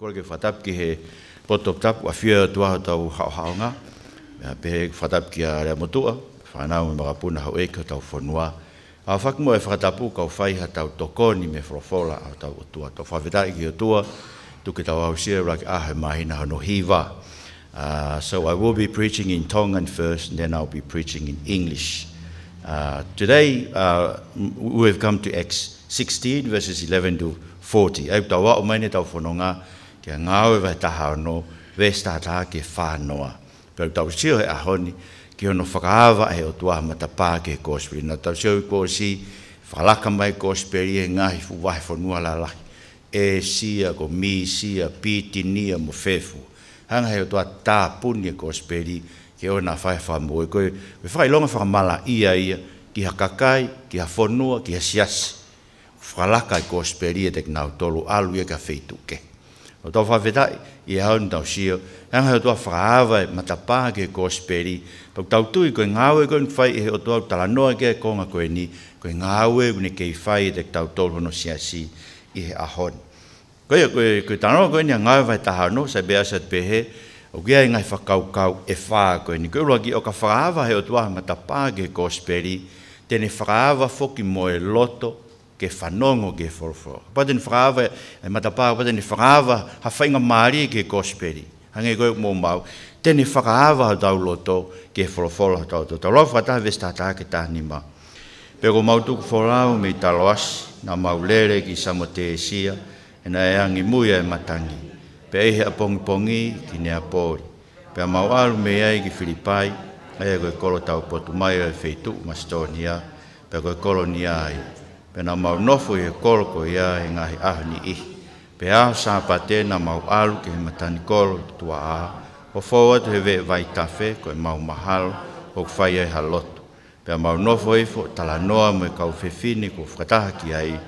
kol ke fatap ki he potop tap wa fia tua nga fatap ki a mo e ha tokoni me a ki tu ki hiva Uh, so I will be preaching in Tongan first, and then I'll be preaching in English. Uh, today uh, we have come to Acts 16, verses 11 to 40. kia ngāwe vai taha anō, vēstā tā ke whānoa. Pero tau sio he ahoni, ki ono whakaawa he o tuaha mata pā ke kōspiri. Nā tau sio i kōsi, whalaka mai kōspiri e ngāhi fu wahi whanua la lahi. E sia, ko mi sia, piti nia mo whefu. Hanga he o tuaha tā puni e kōspiri, ki ona whai whamu. E koe, me whai longa whakamala ia ia, ki ha kakai, ki ha whanua, ki ha siasi. Whalaka i kōspiri e tek nau tolu alu e ka whetuke. Whalaka O tau whawhetai, i hau ni tau sio, hang hau tua whakaawa e matapā ke kōsperi, pak tau tui koe ngāwe koe whai e o tua tala noa ke konga koe ni, koe ngāwe koe kei whai e te tau tolu no si si i he ahon. Koe koe koe tanoa koe ni a ngāwe whai taha no, sa bea sa tpehe, o kia e ngai whakaukau e whā koe ni, koe ki o ka whakaawa he o tua matapā ke kōsperi, tene whakaawa foki mo e loto, ke fanongo ke forfo. Pate ni frava e mata matapaa, pate ni frava ha whainga maari ke gosperi. Hangi koe mō mau, te ni whakaawa ha tau loto ke forfo ha tau loto. Tau rau vesta ta ke tahni ma. Pego mau tuk forau me talos na mau lere ki samo sia, e na e angi muia e matangi. Pe ehe a pongi pongi ki ne a Pe a mau alu me ai ki Filipai, e koe kolo tau potu mai e feitu ma Stonia, pe koe kolo ni ai pe na mau nofo e koloko ia e ngahi ahani ihi. Pe a sa na mau alu ke he matani kolo tua a, o fowa te heve vai tafe ko e mau mahalo o kwhai e halotu. Pe a mau nofo e fo tala noa mo e kau fefini ko fkataha ki ai,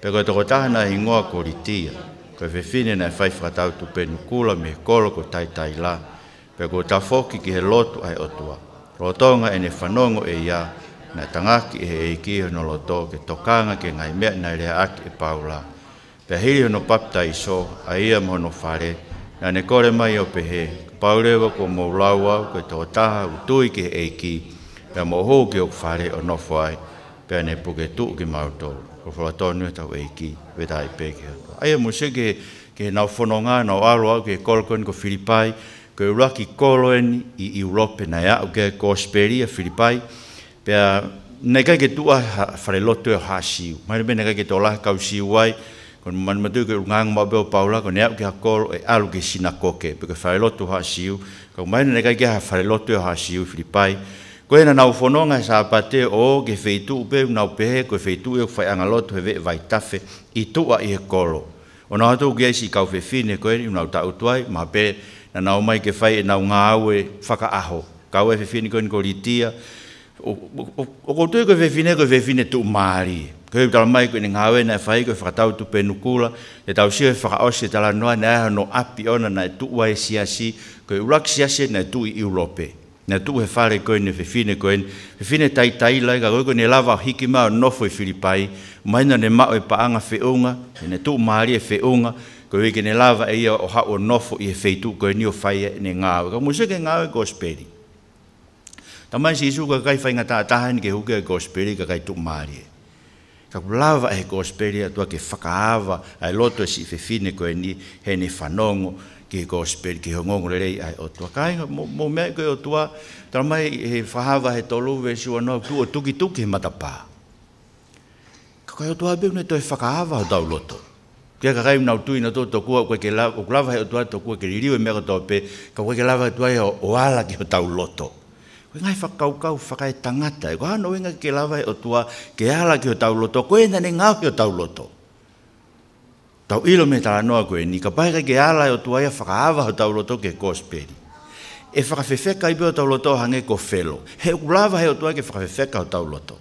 pe ko e toko tahana i ngoa ko ritia, ko e fefini na e fai fkatau tu penu kula me he koloko tai tai la, pe ko tafoki ki he lotu ai otua. Rotonga ene whanongo e iaa, na tangaki e iki e no loto ke tokanga ke ngai mea na rea aki e paula. Pe hiri no papta iso a ia mo no fare na ne kore mai o pehe paurewa ko moulaua ke tō taha utui ke eiki pe mo hou ke o fare o no fai pe ne puke tu ke mauto ko fola tonu e tau eiki ve tai peke hato. Aia muse ke ke nau fononga nau aroa ke kolkoen ko filipai ke uraki koloen i Europe na ia o ke kosperia filipai filipai Pea, nei kai ke tua whare loto e ha siu. Mai rebe nei kai ke tola ha kau siu wai, kon manu matu ke ngang mao beo paula, kon neau ke ha koro e alu ke sina koke, peke whare loto ha siu. Kau mai nei kai ke ha whare loto e ha siu i Filipai. Ko e na nau whanonga sa apate o ke feitu upe nau pehe, ko e feitu e whai angaloto he vee vai tafe, i tua i he koro. O nau hatu ke eisi kau fe fine koe, i nau tau tuai, maa pe, na nau mai ke whai e nau ngā au e whaka aho. Kau e fe fine koe ni ko ritia, Oko o ko ve fine ko ve fine tu mari ko ta mai ko ni ngawe na fai ko fra tu penukula e tau si fra se ta la no na no api ona na tu wa siasi. si ko urak si si na tu i europe na tu e fare ko ni ve ko ni ve fine tai tai la ga ko ni lava hiki ma no fo filipai mai na ne ma o e paanga anga Ne unga e ni tu mari Ko e unga ke ni lava e ia o no fo i fe tu ko ni o fai ni ngawe ko mo ngawe ko speri Tamai si isu ka kai whainga tātahan ke huke e gospeli ka kai tuk maari e. Ka kulawa e gospeli atua ke whakaawa ai loto e si e whewhine koe ni he ni whanongo ke gospeli ke hongongo lerei ai o tua kai. Mo mea koe o tua, tamai he whahawa he tolu ve sua noa tu o tuki tuki he matapā. Ka koe o tua abeu ne toi whakaawa o tau loto. Kia ka kai unau tui na tō tokua koe ke lawa, kukulawa he o tua tokua ke ririu e mea katoa pe, ka koe ke lawa he tua e o ala ke o tau loto. Kwa ngai fa kau kau fa kai tangata e ko no inga ke lava e o tua ke ala ke tau loto ko ena ne ngau ke tau loto tau ilo me ta no ko ni ka pai ke ala e o tua ia fa ava o tau loto ke kospeli e fa ibe o tau loto hange ko felo he ku he o tua ke fa o tau loto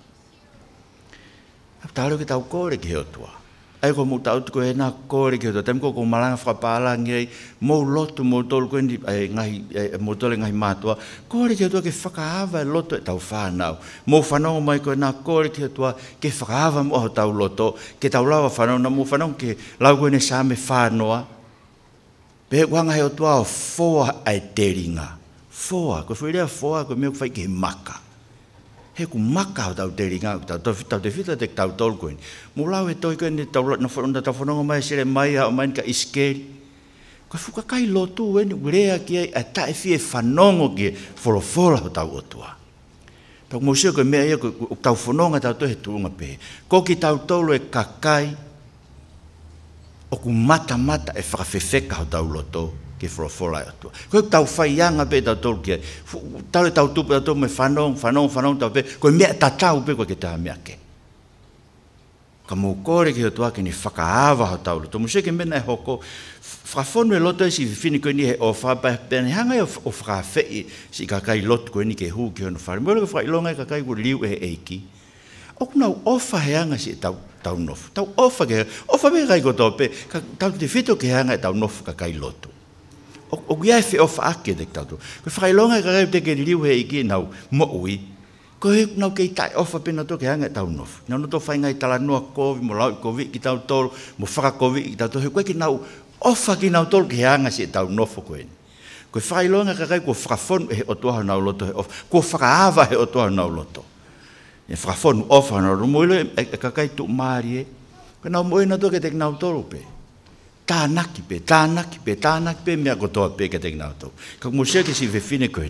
ta ke tau ko ke o tua ai ko muta ut ko na kore ke to tem ko ko malang fra pala ngai mo lotu mo tol ko ndi ai ngai e e mo tol ngai ma to kore ke to ke faka ava lotu ta fa nau mo fa no mai ko na kore ke to ke frava mo ta lotu ke ta lava fa no mo fa no ke la ko ne sa me fa no pe ko ngai to fo ai teringa fo ko fo ile fo ko me ko fa ke maka he ku maka ta te ringa ta ta ta te fita te ta tol ko ni mo la e we to ko ni ta lo na fonda ta fonda mai sele mai ha mai ka iskel ko fu kai lo tu we ni ure a ki ai ta e fi e fanongo ki for a for a ta o tua ta mo se ko me ai ko ta fononga ta to he tu nga pe ko ki ta tol e ka kai o ku mata mata e fa fe fe ka ta lo ke fro fora to ko tau fai yang ape ta to ke ta le tau tupe to me fanong fanong fanong tau pe ko me ta tau pe ko ke ta me ake ka mo kore ke to ake ni faka ava ho tau to mo ke me na e hoko fra fon me lotto e si fini ko ni o fa pa pe ni hanga e o fra fe si ka kai lot ko ni ke hu ke no fa mo ke fra longa ka kai ko liu e eki ok no ofa hanga si tau tau nof tau ofa ke ofa me kai ko to pe ka tau te fito ke hanga tau nof ka kai lotto o gia fe of ake de tato ko fai longa gare de ke liu he igi nau mo ui ko he nau kei tai of a pena to ke hanga tau nof na no to fai ngai tala no ko vi mo lau ko vi ki tau tol mo fa ko vi ki tato he ko ki nau of a ki nau tol ke hanga si e tau nof ko en ko fai longa gare ko fra fon he o to hanau loto he of ko fra ava he o to hanau loto e fra fon of hanau mo le e, e, kakai kai tu mari ko nau mo ina to ke tek nau tol tānaki pe, tānaki pe, tānaki pe, mea kotoa pe ke tegnau tau. Ka kumusia ke si vefine koe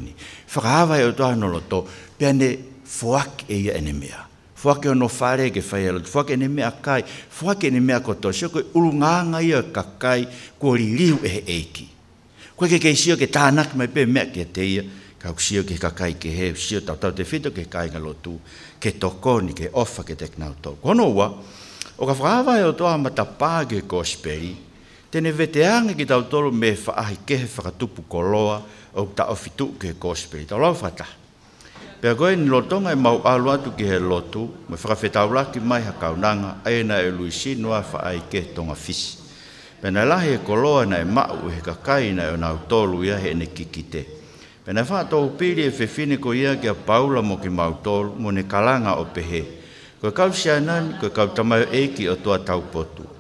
whakahawa e o toa nolo tau, pe ane fuak e ia ene mea. Fuak e ono whare ke whai alo, fuak ene mea kai, fuak ene mea kotoa, sio koe ulunganga ia ka kai, kua li liu e eiki. Koe ke kei sio ke tānaki mai pe mea ke te ia, ka kua sio ke kakai ke he, sio tau tau te whito ke kai ngalo tu, ke toko ni ke ofa ke tegnau tau. Kono ua, o ka whakahawa e o toa matapage ko speri, tene veteanga ki tau tolu me whaahi kehe whakatupu koloa o ta ofitu ke gospel. Tau lau whata. Pea koe ni lotonga e mau alu atu ki he lotu, me whakawhetau laki mai ha kaunanga, na e lui sinua whaai ke tonga fisi. na lahi e koloa na e mau he kakai na e nau tolu ia he ne kikite. Pena wha tohu piri e whewhine ko ia kia paula mo ki mau tolu, mo ne kalanga o pehe. Koe kau sianan, koe kau tamayo eki o tua tau potu.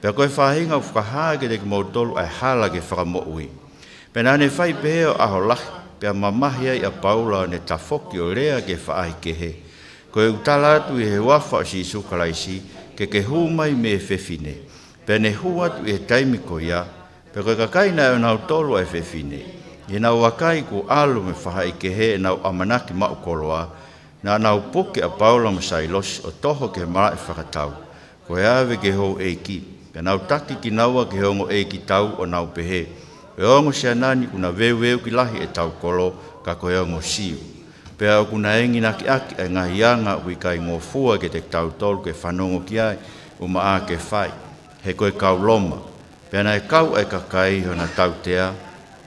Pe koe whahinga o whakaha ke te kumau tolu ai hala ke whakamo ui. Pe nane whai peo aho lahi, pe a mamahi ai a paula ne tafoki o rea ke whaai ke he. Koe utala atu i he wafa o si sukalaisi, ke ke humai me e whewhine. Pe ne hua atu i he taimi ko ia, pe koe kakaina e nau tolu ai whewhine. I nau wakai ku alu me whaai ke he e nau amanaki maukoloa, na nau puke a paula me sailos o toho ke marae whakatau. Koe awe ke hou eiki. ki. Ka nau tati ki naua ki hongo e ki tau o nau pehe. Pe hongo se anani kuna veu ki lahi e tau kolo ka ko hongo siu. Pe au kuna engi naki aki e ngahi anga ui kai ngō fua ke te tau tolu ke whanongo ki ai o ma a ke fai. He koe kau loma. Pe ana e kau e kakai hona tau tea.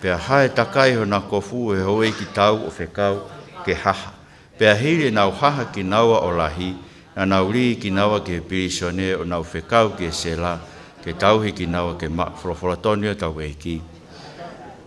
Pe a hae takai hona kofu e hoi ki tau o whekau ke haha. Pe a hiri e nau haha ki naua o lahi na nauri ki naua ke pirisone o nau whekau ke selaa ke tauhi hiki nawa ke ma frofora tonia e tau e ki.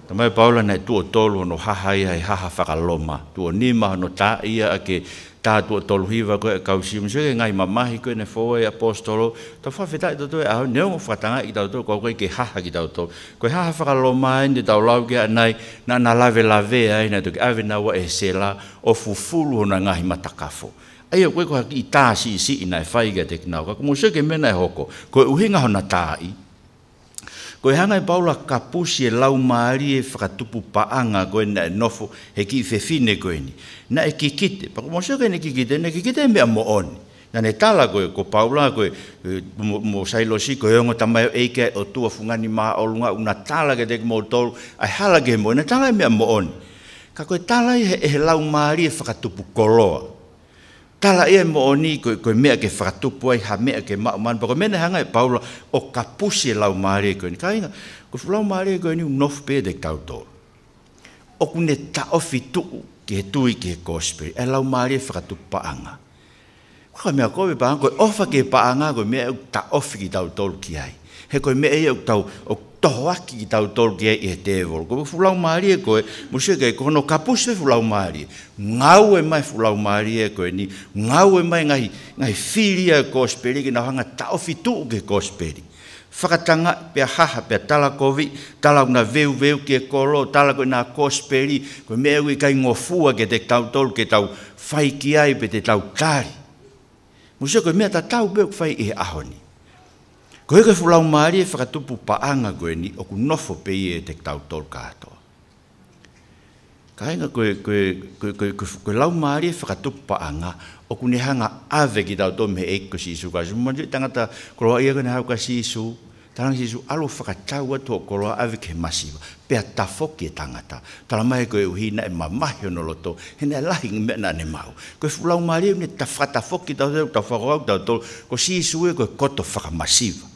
Ta paula nei tua tolu no haha ia e faka whakaloma. Tua ni maha no ta ia a ke ta tua tolu hiva koe a e kausi. Mishu ke ngai mamahi koe ne fowai apostolo. Ta fwa fita i tatoe ahau neo ngu whatanga i do ko koe ke haha ki da ko Koe haha whakaloma e ni da lau ke anai na na lave lave ai na do ave wa e sela o fufulu na ngai matakafo. Koe ai ko ko koha ki tā si si i fai ga te kinau ka, ko mōsio ke mena e hoko, ko e uhinga hona tā i, ko e hanga paula ka pusi e lau maari e whakatupu paanga koe na e nofo he ki i whewhine koe ni, na e kikite, pa ko mōsio ke ne kikite, ne kikite e mea mooni, Nga ne tala koe, ko paula ko eh, mo sailo si, ko heongo tamai eike o tua fungani maa o lunga, una tala ke teke mo tolu, ai hala ke mo, ne tala e mea mo oni. Ka koe tala e he lau maari e whakatupu koloa tala ia mo oni ko ko me ke fratu po ha me ke ma man e e ko me hanga e paulo o kapusi la o mari ko ni kainga ko la o mari ko ni un nof pe de kauto o ku ta o fitu ke tu i ke gospel e la o mari fatu pa anga ko me ko be ko ofa ke paanga anga ko me e ta o fitu tau tol ki ai he ko me e tau o toho aki ki tau tolu ki e te evol. Ko fulau maari e koe, musi e koe, kono kapuse fulau maari. Ngau e mai fulau maari e koe ni, ngau e mai ngai, ngai whiri e kosperi ki na hanga tau fitu ke kosperi. Whakatanga pia haha pia tala kovi, tala kuna veu veu ke kolo, tala koe nga kosperi, koe mea ui kai ngofua ke te tau tolu ke tau whaikiai pe te tau tari. Musi e koe mea ta tau beo kwhai e ahoni. Ko hiko fulau maari e whakatupu paanga koe ni o ku nofo pe i e te tau tol kato. Ka hinga koe, koe, koe, koe, koe, koe lau maari e whakatupu paanga o ku nehanga ave ki tau tol me eiko si isu kasu. Mwanzu i tangata koroa ia kone hau ka si isu, tarangi si isu alo whakatau atu o koroa ave ke masiwa. Pea tafoki e tangata. Tala koe uhi na e mamahio no loto, hene lahi ngi na ne mau. Koe fulau maari e ne tafatafoki tau tol, tau whakau tau tol, ko si isu e koe koto whakamasiwa.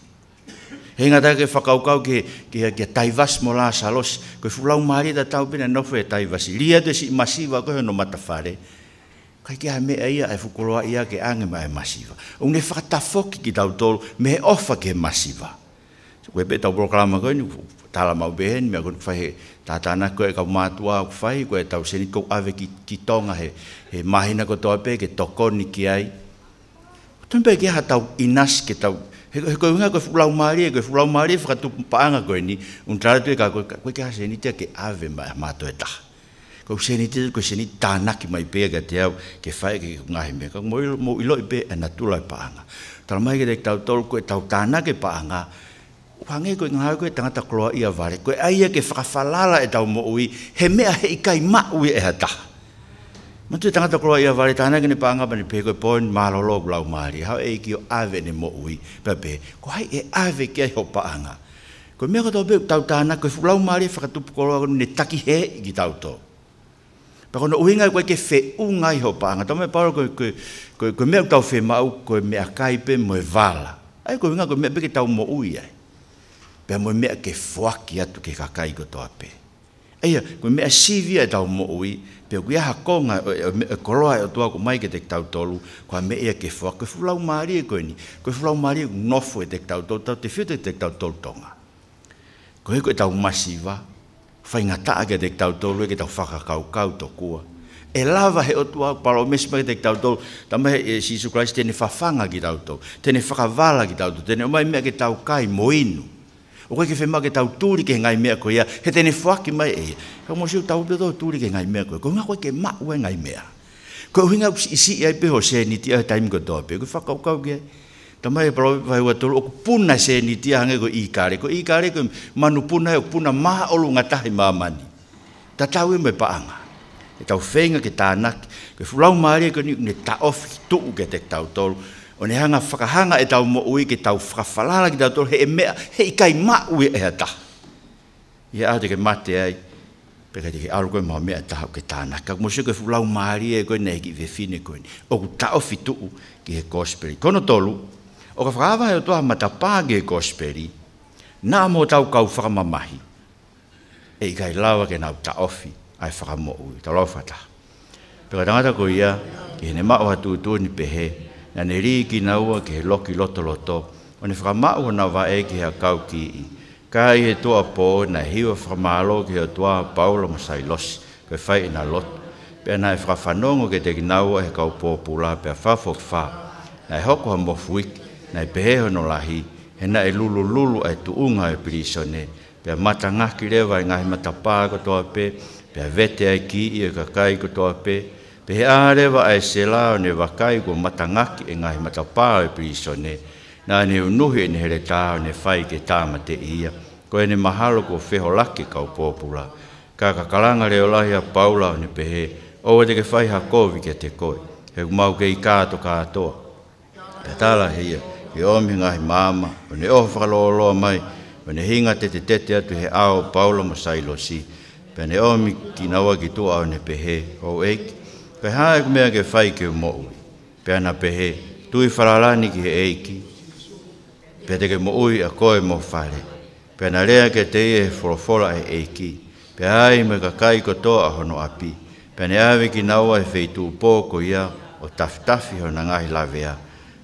He ngā tāke whakaukau ke, ke, ke taivas mo lā salos. Koe fulau maari ta tau pina nofu e taivas. Lia te si masiva koe no matafare. Kai kia mea ia e fukuloa ia ke ange mai e masiva. Un e whakatafoki ki tau tolu me ofa ke masiva. Koe pe tau proklama koe ni tala mau behen. Mea koe whahe tātana koe kau mātua au whahe. Koe tau seni kou ave ki, tonga he, he mahina kotoa pe ke tokoni ki ai. Tumpe ke hatau inas ke tau he he koe ngā koe ko maari, koe fulau maari, whakatu paanga ko ni, untara tue ka ko ke kia hase nitea ke ave mātou e taha. Koe hase nitea, koe hase ni tānaki mai pēa ka te au, ke fai ke ngahe mea, ka mo ilo i pēa e na tula i paanga. Tala mai ke te tau tolu koe tau tānaki paanga, Wange koe ko koe tangata kloa ia vare, ko ai ke whakawhalala e tau mo ui, he mea he kai ma ui e ha Ma tangata tanga tokoro ia vale tana ke ne panga pa ne pe ko pon ma lo lo e ki o ave ni mo ui pa pe ko hai e ave ke ho pa anga ko me ko to be tau tana ko lau ma ri fa ka tu ko lo taki he ki tau to pa ko uinga ko ke fe unga ho pa anga to me pa ko ko ko ko me tau fe ma u ko me akai ai ko uinga ko me pe tau mo ui ai pe mo me ke foaki atu ke kakai ko to ape Eia, kui mea sivia e tau mo'ui, peo kui aha konga, e koroa e, e otoa e ko mai ke tek tau tolu, kua me ea ke fua, kui fulau maari e koe ni, kui fulau maari e nofu e tek tau tolu, tau te fio te tek tau tolu tonga. Kui heko e tau masiva, fai ngataa ke tek tau tolu, e ke tau whaka kau kau tokua. E lava he otua, palo mesma ke tek tau tolu, tamai e Jesus Christ tene fafanga ki tau tolu, tene whakavala ki tau tolu, tene omai mea ke tau kai moinu. O koe ke whema ke tau tūri ke ngai mea koe ia, he tene whaki mai e. Ka mo siu tau pedo tūri ke ngai mea koe, koe ngā koe ke ma ue ngai mea. Koe uhinga usi isi ia i peho se ni tia taim ka doa pe, koe whakau kau kia. Ta mai e parawe pahe ua tolu, oku puna se ni tia hange koe i kare, koe i kare koe manu puna e oku puna maha olu ngā tahi maa mani. Ta tau ime paanga. E tau whenga ke tānaki, koe fulau maari e koe ni ta ofi tuu ke te tau tolu o ne hanga whakahanga e tau mo ui ke tau whakawhalala ki tau tolu, he e mea, he i kai ma ui e a taha. Ia a teke mate ai, pe kai ke aru koe mao mea taha o ke tāna. Ka kumose koe fulau maari e koe nei ki vefine koe ni. O ku tau fituu ki he kosperi. Kono tolu, o ka whakawa e o toha matapā ki he kospiri, nā mō tau kau whakamamahi. E i kai lawa ke nau tau fi, ai whakamo ui, tau lau whata. Pe kai tangata koe ia, ki hene mao hatu tūni pehe, ane ri ki na ua ke he loki loto loto, o ne whakamau na wa e ki hea kau ki i. Ka i he tua pō na hiwa whakamalo ki hea tua paula masai losi, ko e whai ina loto. Pea na e whakafanongo ke te ginaua he kau pō pula pea whafo kwha. Na e hoko ha mofuik, na e peheho no lahi, he na e lulu lulu e tuunga e piriso ne. Pea mata ngaki rewa e ngahi mata kotoa pe, pea vete ai ki i e kakai kotoa pe, pea pe are va e se la ne va kai ko ngaki e ngai mata pa e piso ne na ne no he ne re ta ne fai ke ta te ia ko ne mahalo ko feho laki ka popula ka ka kalanga re ola ia paula ne pe he o de ke fai ha ko ke te koi he mau ke i ka to ka to pe tala he ia ke ngai mama o ne o fa mai o ne hinga te te te atu he ao paulo mo sailo si pe ne omi ki na ki to a ne pe he o eki Pe ha e kumea ke fai ke mo'u, Pe ana pe he, tu i farala ki he eiki. Pe te ke mo ui a koe mo fare. Pe ana rea ke te i he forofora e eiki. Pe ha i me ka kai ko toa a hono api. Pe ne awe ki naua e fei tu upo ko ia o taftafi ho na ngahi lavea.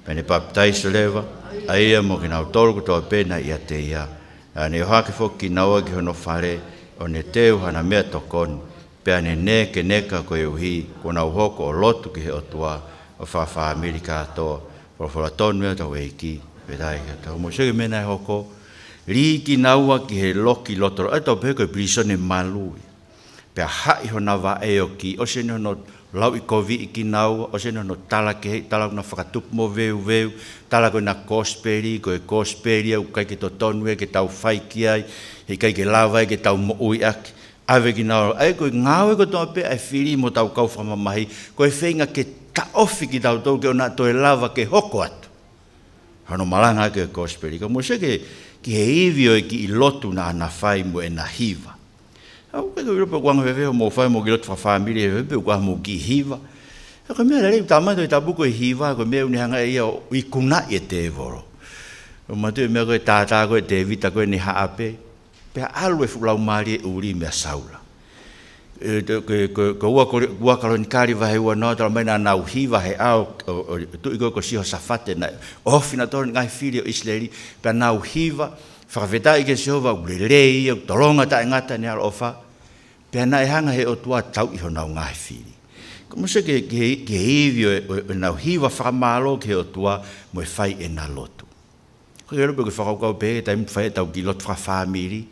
Pe ne paptai se lewa, a ia mo ki nao tolu ko toa pena ia te ia. Ane o hake fo ki naua ki hono fare, o ne te uhana mea tokoni pea ne ne ke neka ko uhi ko na uhoko o lotu ki he o tua o wha wha Amerika ato pro fora tonu e tau eiki pe dai ke tau mo shege mena e hoko ri ki na ua ki he loki lotoro e tau peko e brisone malui pe a hai ho na wa e o ki o se no lau i kovi i ki na ua o se no no tala ke hei tala na whakatupu mo veu veu tala ko na kosperi ko e kosperi au kai ke to tonu e ke tau fai ki ai he kai ke lawa e ke tau mo ui aki awe ki nao. Ai koe ngāwe ko tōpe, ai whiri mo tau kau whamamahi, koe whenga ke taofi ki tau tōke o nā toi e lava ke hoko atu. Hano malanga ke kōspiri, ka mōsia ke, ki he iwi oi ki i lotu nā na whai mo e na hiva. Au pe kui rupe kuanga wewe mō whai mo ki lotu wha whamiri e wepe kua mō ki hiva. E koe mea rei, tā mātou i tā i hiva, koe mea unihanga ia i kuna e te voro. O mātou i mea koe tātā koe te evita koe ni haapei pe alu e fulau mari e uri mea saula. E, ko ua kalo ni kari vahe ua nao tala maina na uhi vahe au, tu iko ko siho safate na ofina tori ngai fili o isleri, pe na uhi va, whakaveta ike siho va ulelei, tolonga ta ngata ni alo ofa, pe na e hanga he o tua tau iho nao ngai fili. Como se que que que vivo e, e na riva famalo que o tua moi fai e na loto. Eu não porque fago com o pé, tem feito o quilo de família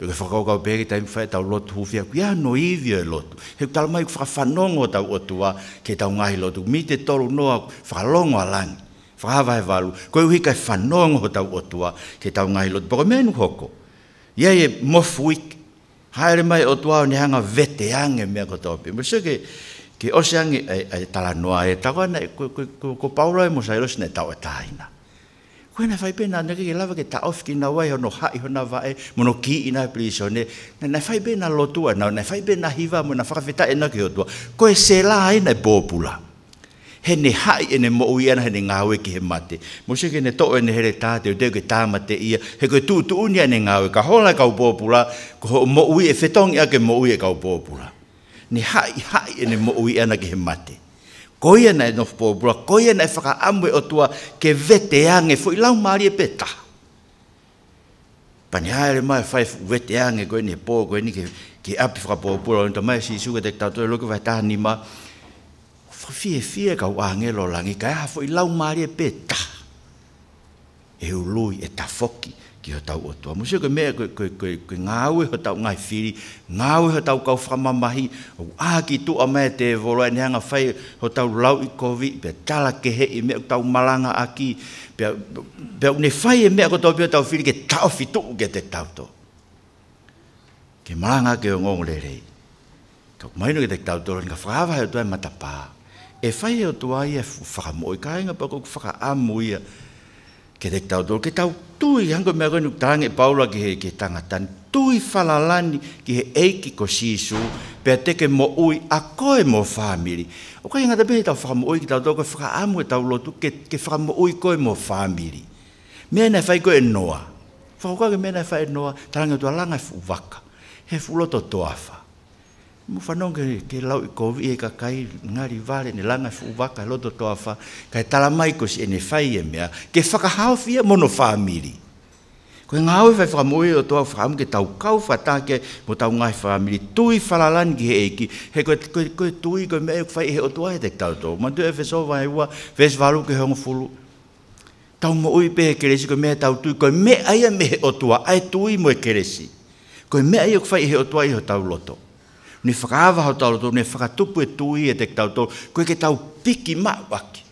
pe e ke fakau ka pe tai fa ta lot hu fia ya no idi e lot he tal mai fa fa no o tua ke ta ngai lot mi te toru no fa longo alang fa va e valu ko hi ka fa no o tua ke ta ngai lot bo men hoko ye ye mo fuik haere mai o tua ni hanga vete ange me ko to pe mo se ke ke o ange ai tala noa e ta e, ko ko ko paulo e mo sa ero sne ta o ta koe na fai pena nake ke lava ke ta of ki na wai hono hai hona vae, mono ki i nai pliso ne, na na fai pena lotua na, na fai pena hiva mo na whakawhita e ke hotua, koe se la hai nai bōpula. He ne hai e ne mo uiana he ne ngāwe ki he mate. Mo se ke ne to e ne here tāte o teo ke tāmate ia, he koe tū tū unia ne ngāwe, ka hola kau bōpula, ko ho mo ui e whetongi ake mo ui e kau bōpula. Ne hai hai e ne mo uiana ki he mate koia nei no po bro koia nei faka amwe o tua ke vete ange foi lau mari e peta panyaere mai fai vete ange ko ni e po ko ni ke ke api faka po bro to mai si suga de tatu e lo ke va ta ni ma fi fi ka wa lo langi ka foi lau mari e peta e u lui e ta foki ki ho tau atua. Mo sio ko mea koe koe koe koe ngāwe ho tau ngai whiri, ngāwe ho tau kau whamamahi, o āki tu a mea te volo ai neanga whai ho tau lau i kovi, pia tala ke he i mea ko tau malanga aki, pia, pia une whai e mea ko tau pia tau whiri ke tau fitu ke te tau to. Ke malanga ke o ngong le rei. Kau maino ke te tau to, nga whakawa hai o tuai e matapā. E whai e o tuai e whakamoi, kāinga pa kuk whakaamu ia, ke te tau tō, ke tau tui, hanko mea koe nuktarangi paula ki he ke tangatan, tui falalani ki he eiki ko sisu, pia teke mo ui a koe mo whamiri. O kai ngata pehe tau whakamo ui ki tau tō, koe whakaamu e tau lotu, ke, ke whakamo ui koe mo whamiri. Mea nei whai koe noa. Whakokake mea nei whai noa, tarangi o tua langa e fuwaka. He fuloto toafa mu fanonga ke lau ko vi e ka kai ngari vale ne langa fu va ka lodo to afa ka tala mai e ne fai e mea ke faka hau fia mono famili ko nga au fa fra moi to afa am ke tau kau fa ta ke mo tau ngai famili tui falalan ki e ki he ko ko ko tui ko me fa e to tek tau to ma tu e so vai e wa ves valu ke hong fulu tau mo oi pe ke resi ko me tau tui ko me ai me o tua ai tui mo e ke resi ko me ai ko fa he o tua tau loto ne whakaawa ho tau tau, ne whakatupu e tui e te tau tau, koe ke tau piki mawaki.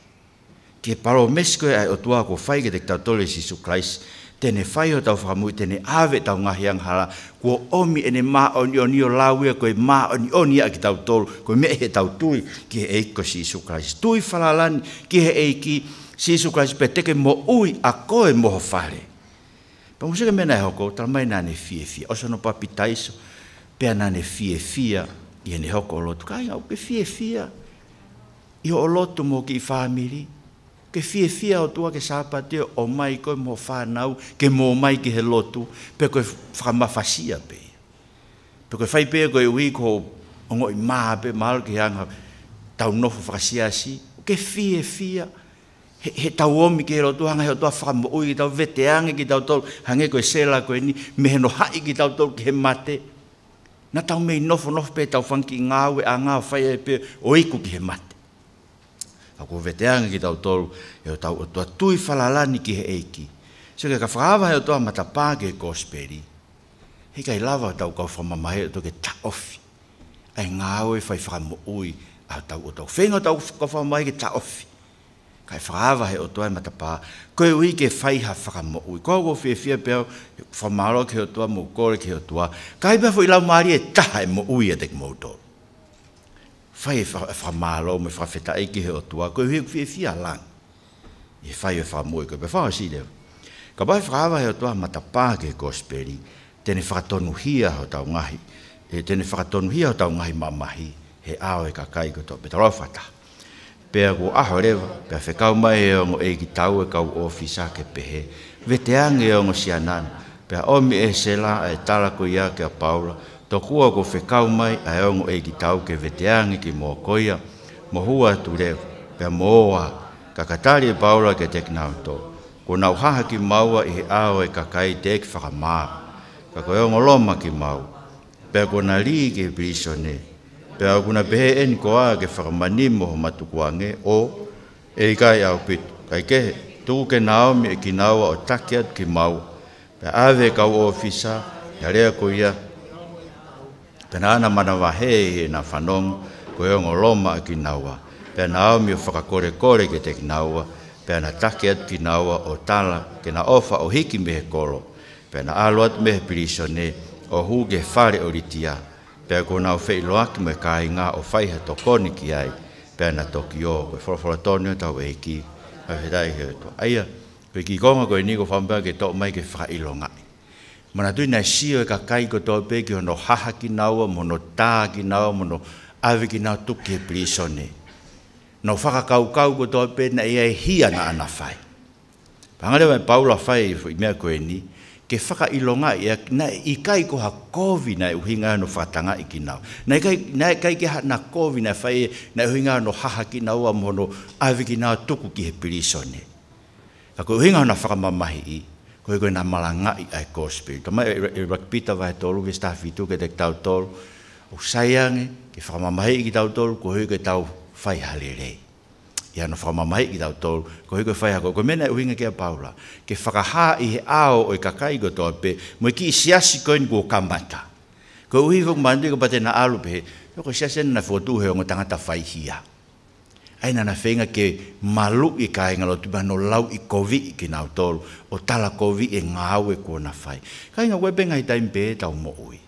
Ke paro mesko e o tua ko whai ke te tau tau le Sisu Christ, tene whai ho tau whakamui, tene ave tau ngahi anghala, kua omi ene ma oni o nio lawea, koe ma oni o nia ki tau tau, koe me he tau tui, ki he eiko Sisu Christ. Tui whalalan, ki he eiki Sisu Christ, pe teke mo ui a koe moho whare. Pa musika mena e hoko, tala mai nane fie fie, osa no papitaiso, pea na ne fiefia i ne hoko o lotu kai au ke fiefia ia o lotu mo ki family ke fiefia o tua ke sapa o mai ko mo whanau ke mo mai ki he lotu pe koe whamafasia pe pe koe whai pe koe ui ko ongo i maa pe maal ki hanga tau nofu whakasia si ke fiefia he, he tau omi ki he lotu hanga he o tua whamu ui ki tau vete ange ki tau tolu hange koe sela koe ni mehe no hai ki tau tolu ki mate na tau mei nofo nofo pe tau whanki ngāwe a ngā whai e pe o iku ki he mate. A ko veteanga ki tau tolu, e tau o tua tui whalalani ki he eiki. So ke ka whakaawa he o mata matapā ke kōsperi. He kai lava tau kau whamama he o tau ke ta ofi. E ngāwe whai whakamu ui, a tau o tau whenga tau kau whamama he ke ta ofi kai whaava he o toa e matapā. Koe ui ke whai ha whakamo ui. Koe ko whia whia pēo, whamaro ke o toa, mō kore ke o toa. Kai pēo fo ilau maari e taha e mo ui e tek mōtō. Whai e whamaro, e me whawhita e ke he o toa. Koe ui ke whia lang. E whai e whamo ui, koe pēo si leo. Ka bai whaava he o toa matapā ke gosperi, tene whakatonu hia ho tau ngahi. E tene whakatonu hia ho tau ngahi mamahi. He ao e kakai koto, betarofata. Tene pea ko aho rewa, pea whekau mai e ongo e ki e kau ofisa ke pehe, vete ange e ongo si anana, pea omi e se la e tala ko ia ke paula, to kua ko whekau mai a e ongo e ki tau ke vete ange ki mō koia, mo hua tu rewa, mo mō oa, kakatari e paula ke teknau to, ko nau haha ki maua i he ao e kakai te eki whakamaa, kako e ongo loma ki maua, pea ko na li ke prisone, Pea au kuna pehe e ni koa ke whakamani mo ho matukuange o e kai au pitu. Kai ke tuku ke nao mi e ki nao o take atu ki mau. Pea ave kau o fisa, e rea ko ia. Pe nana mana wahe e na whanong ko e ongo loma a ki nao. Pe nao mi o whakakore kore ke te ki nao. Pe na take atu ki nao o tala ke na ofa o hiki mehe kolo. Pe na aloat mehe pirisone o huge whare o ritiaa pea ko nau fei lo aki me kai ngā o fai ha tokoni ki ai, pea na toki o, koe wharawhara tonio tau e ki, a he dai he to. Aia, koe ki konga koe ni ko whambea ke tok mai ke whaka ilo ngai. Mana tui nai sio e ka kai ko tau pe ki hono haha ki naua, mono tā ki naua, mono awe ki naua tuki e pliso ne. Nau whakakau kau ko tau pe na ia e hia na ana fai. Pangare wa Paula fai i mea koe ni, ke whaka ilonga ia, na i kai ko ha kovi na e uhinga no whatanga i ki nau. Na i kai, kai ke ha na kovi na whai e, na e uhinga no haha ki nau a mono awi ki nau tuku ki he pirisone. Ka koe uhinga na whakamamahi i, koe koe na malanga i ai ko spirit. Tama i rakpita vai tolu ke staff i tu ke te tau tolu, o saiange ke whakamamahi i ki tau tolu, koe koe tau whai halerei ia no fama mai i tau tolu ko hiko fai ako ko mena e uinga ke paula ke whakaha i he ao o i kakai go toa pe mo i ki i siasi koin ko kamata ko uhi fuk mandu i ko pate na alu pe yo ko siasi na fotu he o ngotangata fai hia ai nana whenga ke malu i kai ngalo tiba no lau i kovi i ki nau tolu o tala kovi e ngā au e kua na fai ka inga webe ngai taim pe e tau mo ui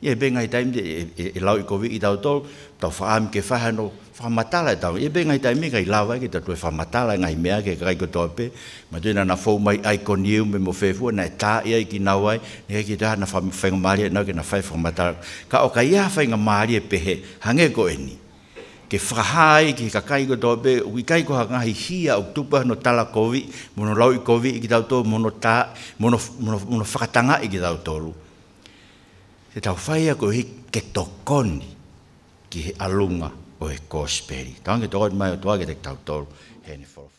ye bengai taimi time e, e, e lau i covid i tau tau tau faam ke fahano whamatala e tau ye e bengai taimi ngai lau ai ke tau e whamatala ngai mea ke kai ko tope ma tuina na fau mai ai koniu me mo fefu na e ta ia i ki nau ai ne ke tau na whainga maari e nau ke na whai whamatala ka oka ka ia whainga maari e pehe hange ko eni ke whahai ke kai ko tope ui kai ko hangahi hia o tupa no tala covid mono lau i covid i ki tau tau mono ta mono whakatanga i ki tau tau te tau whai a koe ke tokoni ki he alunga o he kōsperi. Tāngi tōkot mai o tōa ke te tau tōru hene whorofo.